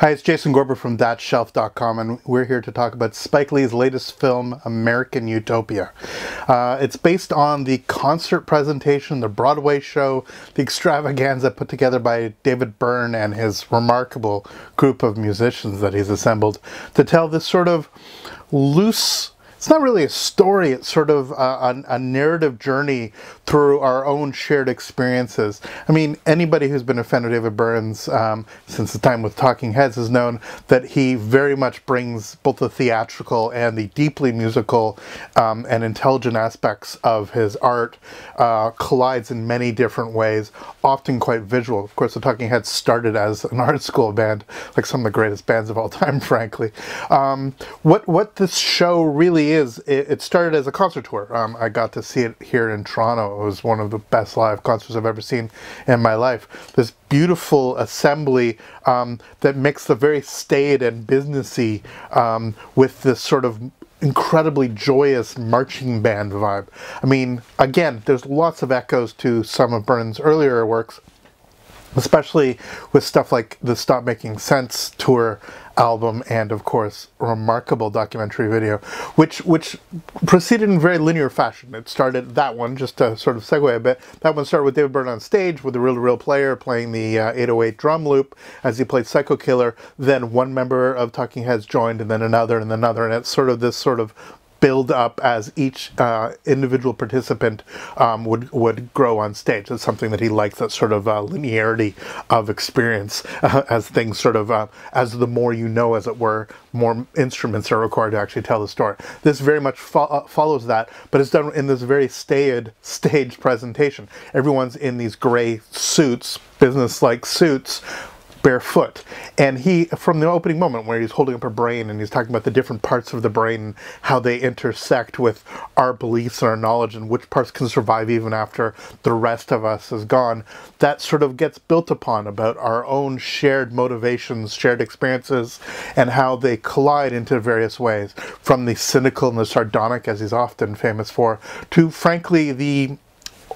Hi, it's Jason Gorber from ThatShelf.com, and we're here to talk about Spike Lee's latest film, American Utopia. Uh, it's based on the concert presentation, the Broadway show, the extravaganza put together by David Byrne and his remarkable group of musicians that he's assembled to tell this sort of loose it's not really a story. It's sort of a, a, narrative journey through our own shared experiences. I mean, anybody who's been a fan of David Burns um, since the time with Talking Heads has known that he very much brings both the theatrical and the deeply musical um, and intelligent aspects of his art uh, collides in many different ways, often quite visual. Of course, the Talking Heads started as an art school band, like some of the greatest bands of all time, frankly. Um, what what this show really is. It, it started as a concert tour. Um, I got to see it here in Toronto. It was one of the best live concerts I've ever seen in my life. This beautiful assembly um, that makes the very staid and businessy um, with this sort of incredibly joyous marching band vibe. I mean, again, there's lots of echoes to some of Brennan's earlier works, especially with stuff like the Stop Making Sense tour album and of course remarkable documentary video which which proceeded in very linear fashion it started that one just to sort of segue a bit that one started with david byrne on stage with the real real player playing the uh, 808 drum loop as he played psycho killer then one member of talking heads joined and then another and another and it's sort of this sort of build up as each uh, individual participant um, would would grow on stage. It's something that he likes that sort of uh, linearity of experience uh, as things sort of uh, as the more you know, as it were, more instruments are required to actually tell the story. This very much fo uh, follows that, but it's done in this very staid stage presentation. Everyone's in these gray suits, business-like suits, barefoot. And he, from the opening moment where he's holding up a brain and he's talking about the different parts of the brain how they intersect with our beliefs and our knowledge and which parts can survive even after the rest of us is gone, that sort of gets built upon about our own shared motivations, shared experiences, and how they collide into various ways from the cynical and the sardonic, as he's often famous for, to frankly the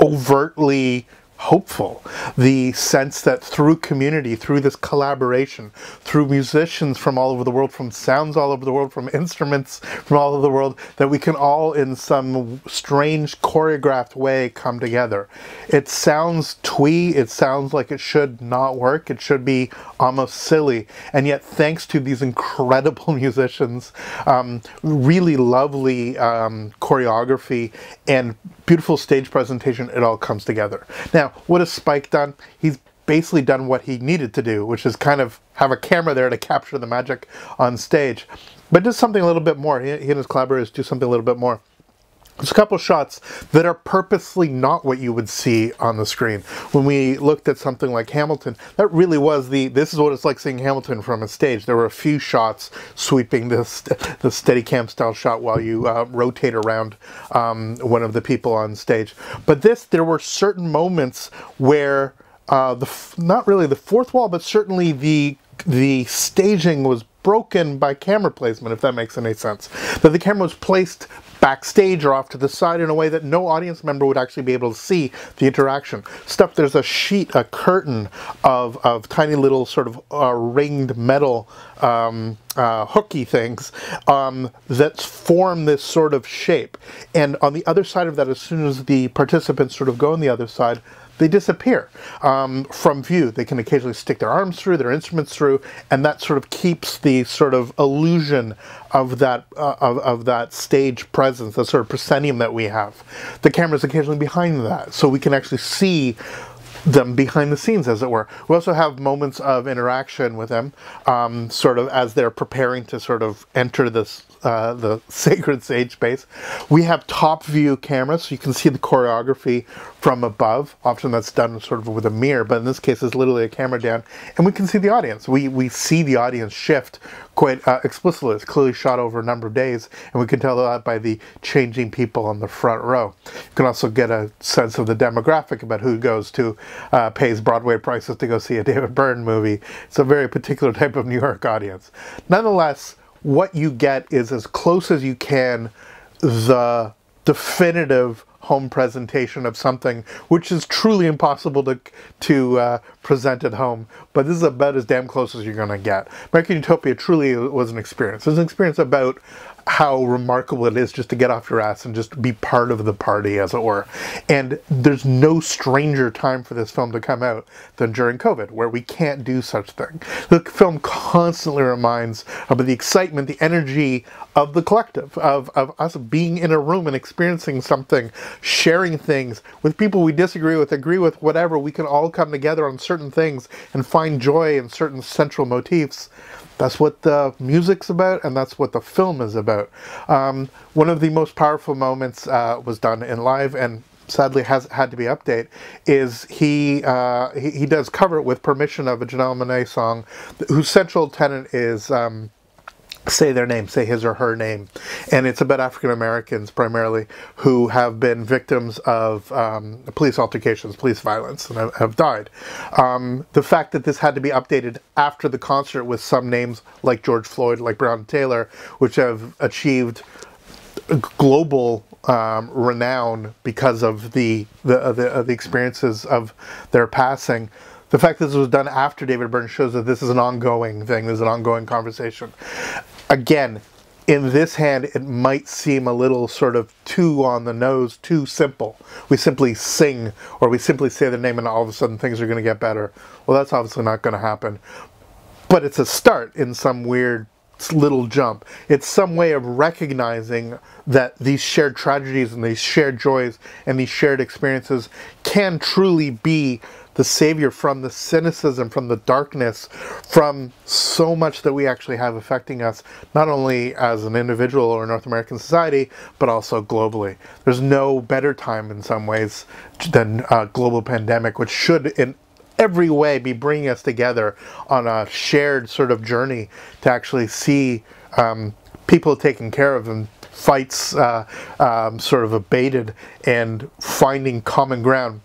overtly hopeful. The sense that through community, through this collaboration, through musicians from all over the world, from sounds all over the world, from instruments from all over the world, that we can all in some strange choreographed way come together. It sounds twee, it sounds like it should not work, it should be almost silly, and yet thanks to these incredible musicians, um, really lovely um, choreography and beautiful stage presentation, it all comes together. Now, what has Spike done? He's basically done what he needed to do, which is kind of have a camera there to capture the magic on stage. But just something a little bit more. He, and his collaborators do something a little bit more. There's a couple shots that are purposely not what you would see on the screen. When we looked at something like Hamilton, that really was the, this is what it's like seeing Hamilton from a stage. There were a few shots sweeping this, the Steadicam style shot while you uh, rotate around um, one of the people on stage. But this, there were certain moments where uh, the, not really the fourth wall, but certainly the the staging was broken by camera placement, if that makes any sense. That the camera was placed backstage or off to the side in a way that no audience member would actually be able to see the interaction. Stuff, there's a sheet, a curtain of, of tiny little sort of uh, ringed metal um, uh, hooky things um, that form this sort of shape. And on the other side of that, as soon as the participants sort of go on the other side, they disappear um, from view. They can occasionally stick their arms through, their instruments through, and that sort of keeps the sort of illusion of that uh, of, of that stage presence, that sort of proscenium that we have. The camera is occasionally behind that, so we can actually see them behind the scenes, as it were. We also have moments of interaction with them, um, sort of as they're preparing to sort of enter this uh, the sacred sage space. We have top view cameras, so you can see the choreography from above. Often that's done sort of with a mirror, but in this case, it's literally a camera down, and we can see the audience. We we see the audience shift quite uh, explicitly. It's clearly shot over a number of days, and we can tell that by the changing people on the front row. You can also get a sense of the demographic about who goes to uh, pays Broadway prices to go see a David Byrne movie. It's a very particular type of New York audience. Nonetheless, what you get is as close as you can the definitive home presentation of something which is truly impossible to to uh, present at home but this is about as damn close as you're gonna get american utopia truly was an experience it was an experience about how remarkable it is just to get off your ass and just be part of the party, as it were. And there's no stranger time for this film to come out than during COVID, where we can't do such thing. The film constantly reminds about the excitement, the energy of the collective, of, of us being in a room and experiencing something, sharing things with people we disagree with, agree with, whatever. We can all come together on certain things and find joy in certain central motifs that's what the music's about, and that's what the film is about. Um, one of the most powerful moments uh, was done in live, and sadly has had to be update is he, uh, he, he does cover it with permission of a Janelle Monae song, whose central tenant is. Um, say their name, say his or her name. And it's about African Americans primarily who have been victims of um, police altercations, police violence, and have died. Um, the fact that this had to be updated after the concert with some names like George Floyd, like Brown Taylor, which have achieved global um, renown because of the the, uh, the, uh, the experiences of their passing. The fact that this was done after David Byrne shows that this is an ongoing thing, this is an ongoing conversation. Again, in this hand, it might seem a little sort of too on the nose, too simple. We simply sing or we simply say the name and all of a sudden things are going to get better. Well, that's obviously not going to happen. But it's a start in some weird little jump. It's some way of recognizing that these shared tragedies and these shared joys and these shared experiences can truly be the savior from the cynicism, from the darkness, from so much that we actually have affecting us, not only as an individual or North American society, but also globally. There's no better time in some ways than a uh, global pandemic, which should in every way be bringing us together on a shared sort of journey to actually see um, people taken care of and fights uh, um, sort of abated and finding common ground.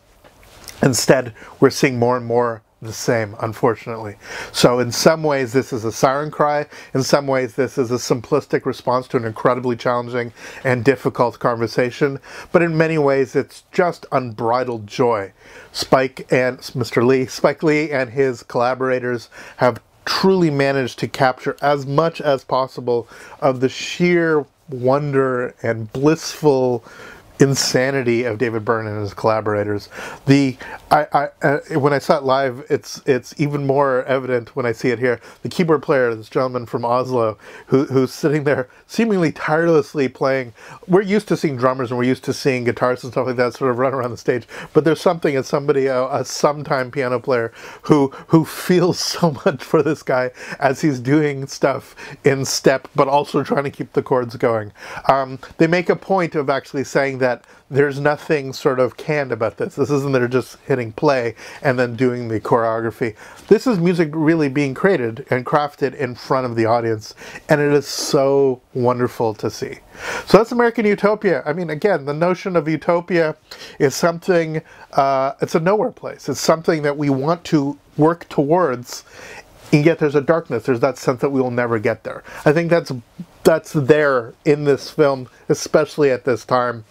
Instead, we're seeing more and more the same, unfortunately. So in some ways, this is a siren cry. In some ways, this is a simplistic response to an incredibly challenging and difficult conversation. But in many ways, it's just unbridled joy. Spike and Mr. Lee, Spike Lee and his collaborators have truly managed to capture as much as possible of the sheer wonder and blissful insanity of David Byrne and his collaborators. The I, I uh, when I saw it live, it's it's even more evident when I see it here. The keyboard player, this gentleman from Oslo, who who's sitting there seemingly tirelessly playing. We're used to seeing drummers and we're used to seeing guitars and stuff like that sort of run around the stage, but there's something as somebody a, a sometime piano player who who feels so much for this guy as he's doing stuff in step, but also trying to keep the chords going. Um, they make a point of actually saying that that there's nothing sort of canned about this. This isn't they're just hitting play and then doing the choreography. This is music really being created and crafted in front of the audience, and it is so wonderful to see. So that's American Utopia. I mean, again, the notion of utopia is something, uh, it's a nowhere place. It's something that we want to work towards and yet there's a darkness. There's that sense that we will never get there. I think that's that's there in this film, especially at this time.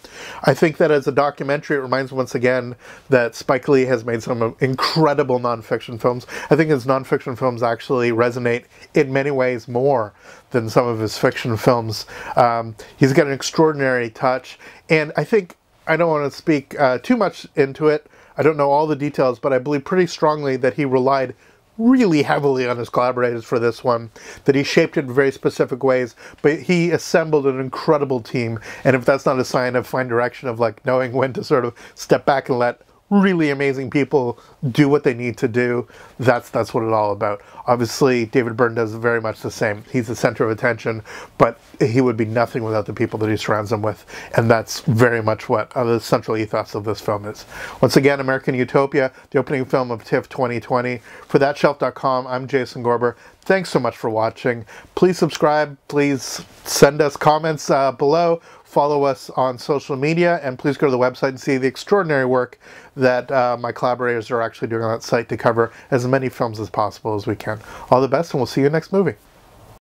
I think that as a documentary, it reminds once again that Spike Lee has made some incredible nonfiction films. I think his nonfiction films actually resonate in many ways more than some of his fiction films. Um, he's got an extraordinary touch, and I think I don't want to speak uh, too much into it. I don't know all the details, but I believe pretty strongly that he relied really heavily on his collaborators for this one, that he shaped it in very specific ways, but he assembled an incredible team. And if that's not a sign of fine direction, of like knowing when to sort of step back and let really amazing people do what they need to do. That's that's what it's all about. Obviously, David Byrne does very much the same. He's the center of attention, but he would be nothing without the people that he surrounds him with, and that's very much what uh, the central ethos of this film is. Once again, American Utopia, the opening film of TIFF 2020. For thatshelf.com, I'm Jason Gorber. Thanks so much for watching. Please subscribe. Please send us comments uh, below follow us on social media, and please go to the website and see the extraordinary work that uh, my collaborators are actually doing on that site to cover as many films as possible as we can. All the best, and we'll see you next movie.